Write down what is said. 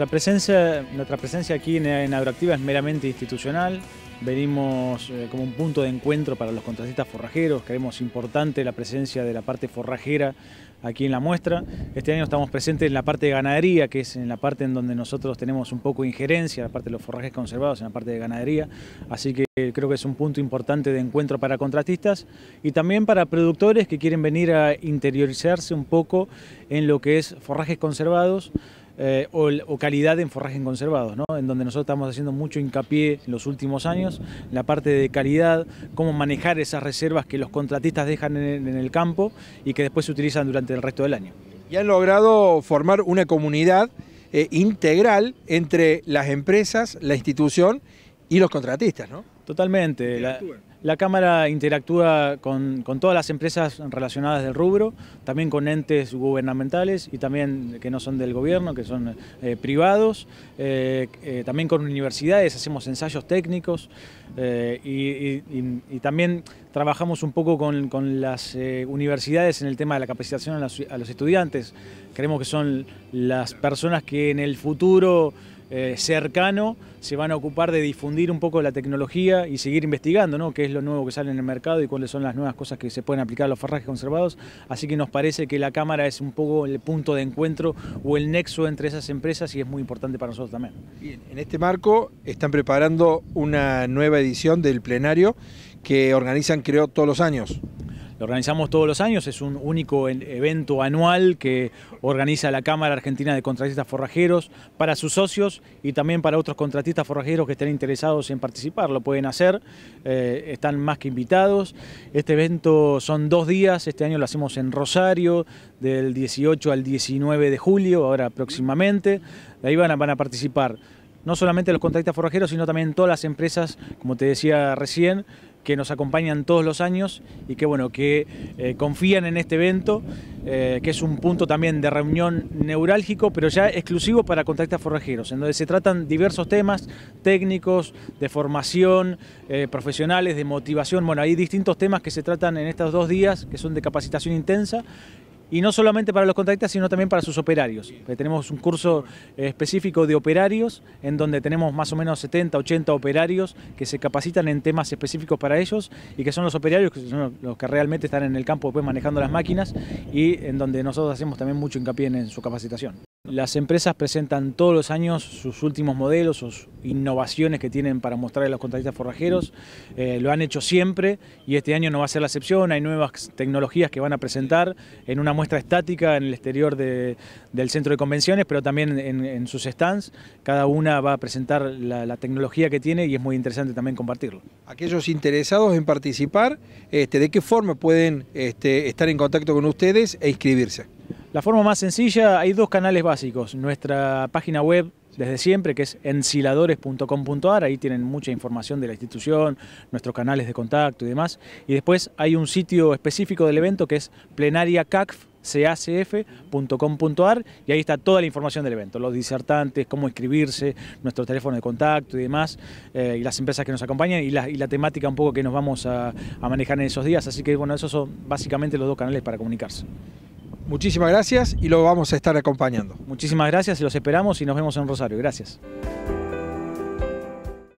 Nuestra presencia, aquí en, Agroactiva es meramente institucional. Venimos eh, como un punto de encuentro para los contratistas forrajeros. Creemos importante la presencia de la parte forrajera aquí en la muestra. Este año estamos presentes en la parte de ganadería, que es en la parte en donde nosotros tenemos un poco de injerencia, la parte de los forrajes conservados, en la parte de ganadería. Así que creo que es un punto importante de encuentro para contratistas y también para productores que quieren venir a interiorizarse un poco en lo que es forrajes conservados. Eh, o, calidad en forraje conservados, ¿no? en donde nosotros estamos haciendo mucho hincapié en los últimos años, la parte de calidad, cómo manejar esas reservas que los contratistas dejan en, el campo y que después se utilizan durante el resto del año. Y han logrado formar una comunidad eh, integral entre las empresas, la institución y los contratistas, ¿no? Totalmente. La, Cámara interactúa con, todas las empresas relacionadas del rubro, también con entes gubernamentales y también que no son del gobierno, que son eh, privados, eh, eh, también con universidades, hacemos ensayos técnicos y, también trabajamos un poco con, las universidades en el tema de la capacitación a los, estudiantes. Creemos que son las personas que en el futuro... cercano se van a ocupar de difundir un poco la tecnología y seguir investigando, ¿no? Qué es lo nuevo que sale en el mercado y cuáles son las nuevas cosas que se pueden aplicar a los forrajes conservados. Así que nos parece que la Cámara es un poco el punto de encuentro o el nexo entre esas empresas y es muy importante para nosotros también. Bien, en este marco están preparando una nueva edición del plenario que organizan, creo, todos los años. Lo organizamos todos los años, es un único evento anual que organiza la Cámara Argentina de Contratistas Forrajeros para sus socios y también para otros contratistas forrajeros que estén interesados en participar. Lo pueden hacer, eh, están más que invitados. Este evento son dos días, este año lo hacemos en Rosario, del 18 al 19 de julio, ahora próximamente. De ahí van a, van a participar no solamente los contratistas forrajeros, sino también todas las empresas, como te decía recién, que nos acompañan todos los años y que bueno, que eh, confían en este evento, eh, que es un punto también de reunión neurálgico, pero ya exclusivo para contactas forrajeros, en donde se tratan diversos temas técnicos, de formación, eh, profesionales, de motivación, bueno, hay distintos temas que se tratan en estos dos días, que son de capacitación intensa, y no solamente para los contratistas, sino también para sus operarios. Tenemos un curso eh, específico de operarios, en donde tenemos más o menos 70, 80 operarios que se capacitan en temas específicos para ellos y que son los operarios que son los que realmente están en el campo manejando las máquinas y en donde nosotros hacemos también mucho hincapié en su capacitación. Las empresas presentan todos los años sus últimos modelos, sus innovaciones que tienen para mostrar a los contratistas forrajeros. Mm. Eh, lo han hecho siempre y este año no va a ser la excepción. Hay nuevas tecnologías que van a presentar en una muestra estática en el exterior del centro de convenciones, pero también en, sus stands. Cada una va a presentar la, tecnología que tiene y es muy interesante también compartirlo. Aquellos interesados en participar, este, ¿de qué forma pueden este, estar en contacto con ustedes e inscribirse? La forma más sencilla, hay dos canales básicos. Nuestra página web desde siempre, que es ensiladores.com.ar, ahí tienen mucha información de la institución, nuestros canales de contacto y demás. Y después hay un sitio específico del evento que es plenariacacf.com.ar y ahí está toda la información del evento, los disertantes, cómo inscribirse, nuestro teléfono de contacto y demás, eh, y las empresas que nos acompañan y la, temática un poco que nos vamos a, a manejar en esos días. Así que bueno, esos son básicamente los dos canales para comunicarse. Muchísimas gracias y lo vamos a estar acompañando. Muchísimas gracias, y los esperamos y nos vemos en Rosario. Gracias.